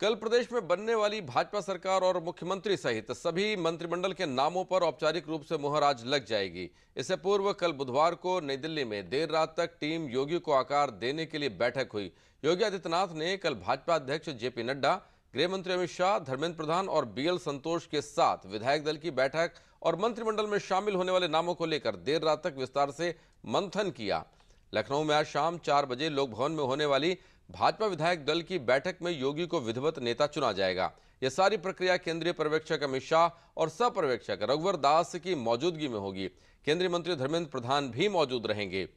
कल प्रदेश में बनने वाली भाजपा सरकार और मुख्यमंत्री सहित सभी मंत्रिमंडल के नामों पर औपचारिक रूप से मुहर आज लग जाएगी इससे पूर्व कल बुधवार को नई दिल्ली में देर रात तक टीम योगी को आकार देने के लिए बैठक हुई योगी आदित्यनाथ ने कल भाजपा अध्यक्ष जेपी नड्डा गृह मंत्री अमित शाह धर्मेंद्र प्रधान और बीएल संतोष के साथ विधायक दल की बैठक और मंत्रिमंडल में शामिल होने वाले नामों को लेकर देर रात तक विस्तार से मंथन किया लखनऊ में आज शाम चार बजे लोक भवन में होने वाली भाजपा विधायक दल की बैठक में योगी को विधिवत नेता चुना जाएगा यह सारी प्रक्रिया केंद्रीय पर्यवेक्षक अमित शाह और सपर्यवेक्षक रघुवर दास की मौजूदगी में होगी केंद्रीय मंत्री धर्मेंद्र प्रधान भी मौजूद रहेंगे